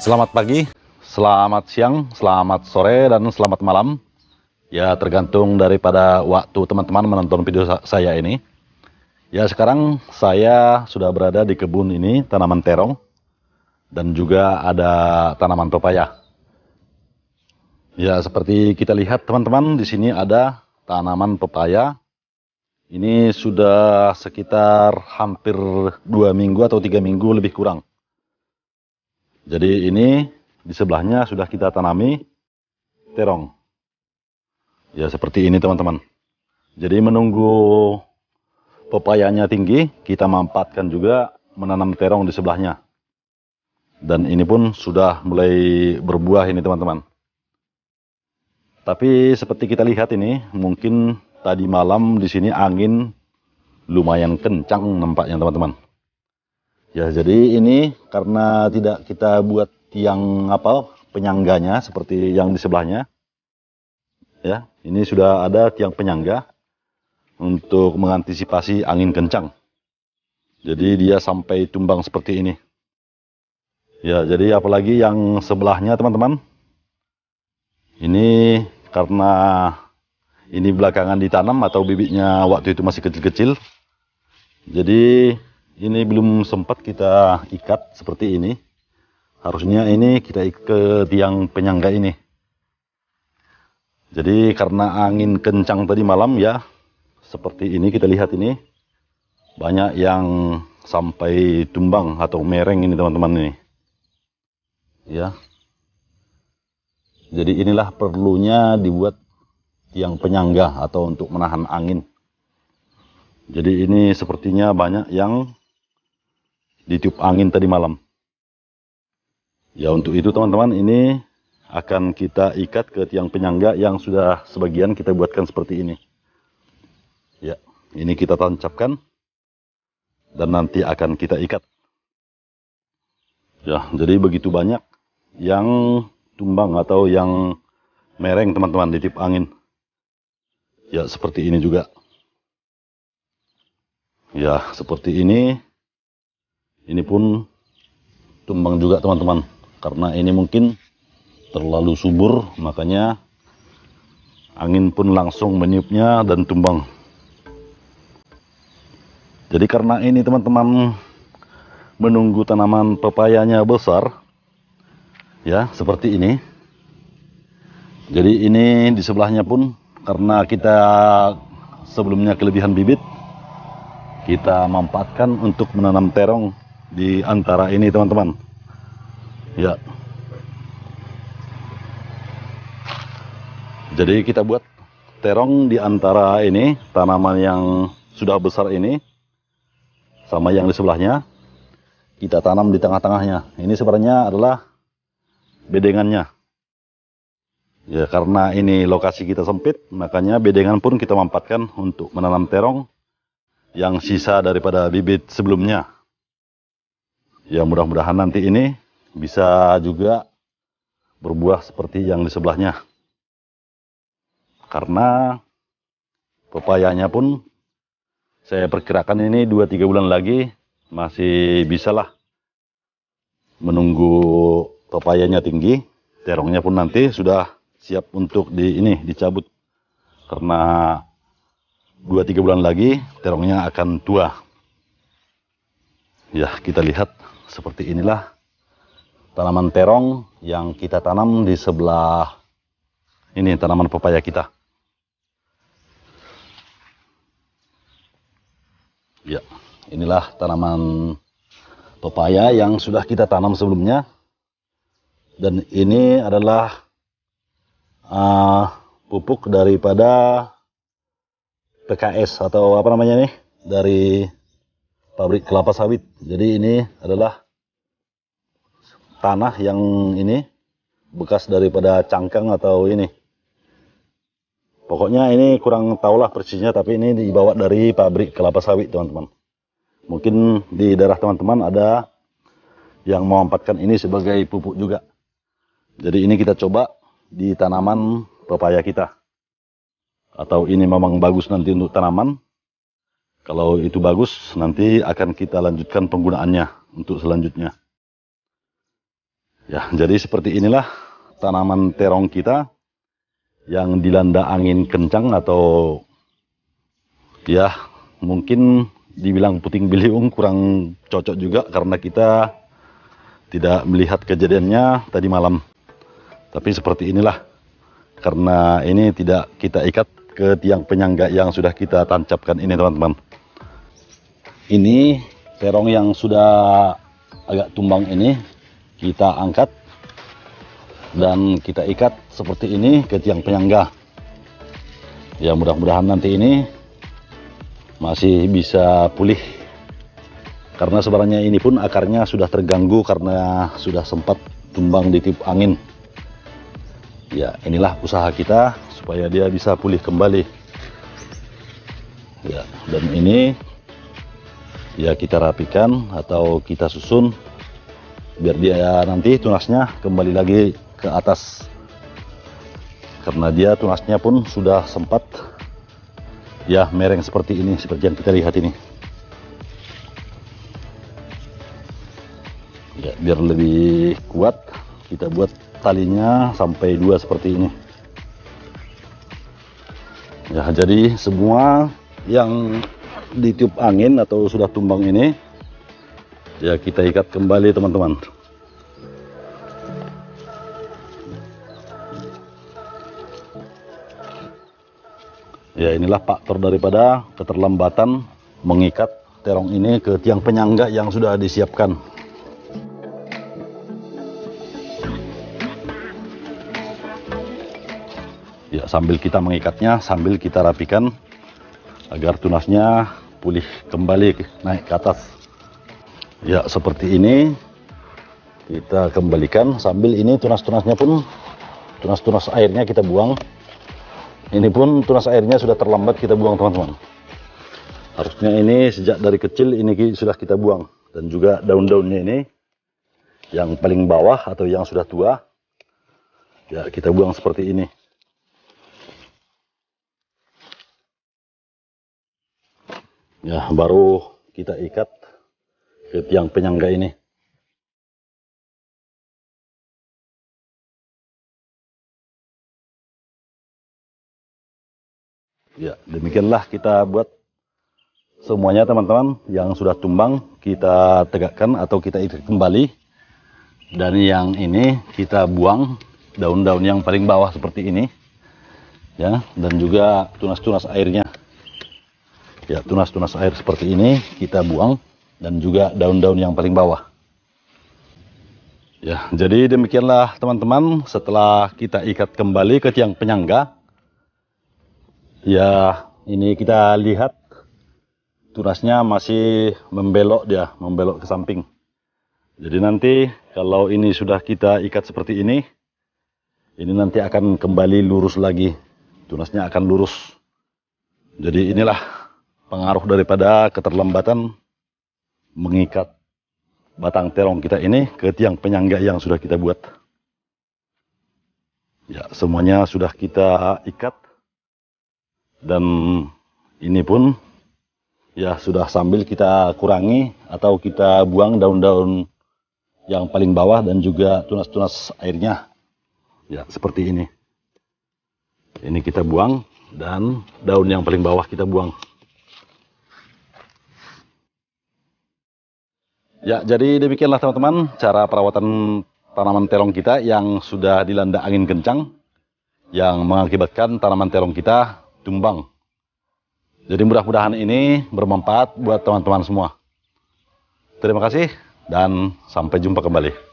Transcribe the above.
Selamat pagi, selamat siang, selamat sore, dan selamat malam. Ya, tergantung daripada waktu teman-teman menonton video saya ini. Ya, sekarang saya sudah berada di kebun ini, tanaman terong, dan juga ada tanaman pepaya. Ya, seperti kita lihat teman-teman, di sini ada tanaman pepaya. Ini sudah sekitar hampir dua minggu atau tiga minggu lebih kurang jadi ini di sebelahnya sudah kita tanami terong. Ya seperti ini teman-teman. Jadi menunggu pepayanya tinggi, kita mampatkan juga menanam terong di sebelahnya. Dan ini pun sudah mulai berbuah ini teman-teman. Tapi seperti kita lihat ini, mungkin tadi malam di sini angin lumayan kencang nampaknya teman-teman. Ya, jadi ini karena tidak kita buat tiang apa penyangganya seperti yang di sebelahnya. Ya, ini sudah ada tiang penyangga untuk mengantisipasi angin kencang. Jadi dia sampai tumbang seperti ini. Ya, jadi apalagi yang sebelahnya teman-teman. Ini karena ini belakangan ditanam atau bibitnya waktu itu masih kecil-kecil. Jadi ini belum sempat kita ikat seperti ini harusnya ini kita ikat ke tiang penyangga ini jadi karena angin kencang tadi malam ya seperti ini kita lihat ini banyak yang sampai tumbang atau mereng ini teman-teman ini ya jadi inilah perlunya dibuat tiang penyangga atau untuk menahan angin jadi ini sepertinya banyak yang ditiup angin tadi malam. Ya untuk itu teman-teman ini akan kita ikat ke tiang penyangga yang sudah sebagian kita buatkan seperti ini. Ya, ini kita tancapkan dan nanti akan kita ikat. Ya, jadi begitu banyak yang tumbang atau yang mereng teman-teman ditiup angin. Ya, seperti ini juga. Ya, seperti ini ini pun tumbang juga teman-teman karena ini mungkin terlalu subur makanya angin pun langsung meniupnya dan tumbang jadi karena ini teman-teman menunggu tanaman pepayanya besar ya seperti ini jadi ini di sebelahnya pun karena kita sebelumnya kelebihan bibit kita manfaatkan untuk menanam terong di antara ini teman-teman ya jadi kita buat terong di antara ini tanaman yang sudah besar ini sama yang di sebelahnya kita tanam di tengah-tengahnya ini sebenarnya adalah bedengannya ya karena ini lokasi kita sempit makanya bedengan pun kita mampatkan untuk menanam terong yang sisa daripada bibit sebelumnya ya mudah-mudahan nanti ini bisa juga berbuah seperti yang di sebelahnya. Karena pepayanya pun saya perkirakan ini 2-3 bulan lagi masih bisa lah menunggu pepayanya tinggi, terongnya pun nanti sudah siap untuk di ini dicabut. Karena 2-3 bulan lagi terongnya akan tua. Ya, kita lihat seperti inilah tanaman terong yang kita tanam di sebelah ini tanaman pepaya kita. Ya, inilah tanaman pepaya yang sudah kita tanam sebelumnya. Dan ini adalah uh, pupuk daripada PKS atau apa namanya nih dari pabrik kelapa sawit. Jadi ini adalah tanah yang ini bekas daripada cangkang atau ini. Pokoknya ini kurang tahulah persisnya tapi ini dibawa dari pabrik kelapa sawit teman-teman. Mungkin di daerah teman-teman ada yang memanfaatkan ini sebagai pupuk juga. Jadi ini kita coba di tanaman pepaya kita. Atau ini memang bagus nanti untuk tanaman, kalau itu bagus, nanti akan kita lanjutkan penggunaannya untuk selanjutnya. Ya, jadi seperti inilah tanaman terong kita yang dilanda angin kencang atau ya mungkin dibilang puting beliung kurang cocok juga karena kita tidak melihat kejadiannya tadi malam. Tapi seperti inilah karena ini tidak kita ikat ke tiang penyangga yang sudah kita tancapkan ini teman-teman ini terong yang sudah agak tumbang ini kita angkat dan kita ikat seperti ini ke tiang penyangga ya mudah-mudahan nanti ini masih bisa pulih karena sebenarnya ini pun akarnya sudah terganggu karena sudah sempat tumbang di tip angin ya inilah usaha kita supaya dia bisa pulih kembali ya dan ini ya kita rapikan atau kita susun biar dia ya, nanti tunasnya kembali lagi ke atas karena dia tunasnya pun sudah sempat ya mereng seperti ini seperti yang kita lihat ini ya biar lebih kuat kita buat talinya sampai dua seperti ini ya jadi semua yang ditiup angin atau sudah tumbang ini ya kita ikat kembali teman-teman ya inilah faktor daripada keterlambatan mengikat terong ini ke tiang penyangga yang sudah disiapkan ya sambil kita mengikatnya sambil kita rapikan agar tunasnya pulih kembali naik ke atas ya seperti ini kita kembalikan sambil ini tunas-tunasnya pun tunas-tunas airnya kita buang ini pun tunas airnya sudah terlambat kita buang teman-teman harusnya ini sejak dari kecil ini sudah kita buang dan juga daun-daunnya ini yang paling bawah atau yang sudah tua ya kita buang seperti ini ya baru kita ikat ke tiang penyangga ini ya demikianlah kita buat semuanya teman-teman yang sudah tumbang kita tegakkan atau kita ikat kembali dan yang ini kita buang daun-daun yang paling bawah seperti ini ya dan juga tunas-tunas airnya ya tunas-tunas air seperti ini kita buang dan juga daun-daun yang paling bawah ya jadi demikianlah teman-teman setelah kita ikat kembali ke tiang penyangga ya ini kita lihat tunasnya masih membelok dia membelok ke samping jadi nanti kalau ini sudah kita ikat seperti ini ini nanti akan kembali lurus lagi tunasnya akan lurus jadi inilah pengaruh daripada keterlambatan mengikat batang terong kita ini ke tiang penyangga yang sudah kita buat. Ya, semuanya sudah kita ikat dan ini pun ya sudah sambil kita kurangi atau kita buang daun-daun yang paling bawah dan juga tunas-tunas airnya. Ya, seperti ini. Ini kita buang dan daun yang paling bawah kita buang. Ya, jadi demikianlah teman-teman cara perawatan tanaman terong kita yang sudah dilanda angin kencang yang mengakibatkan tanaman terong kita tumbang. Jadi mudah-mudahan ini bermanfaat buat teman-teman semua. Terima kasih dan sampai jumpa kembali.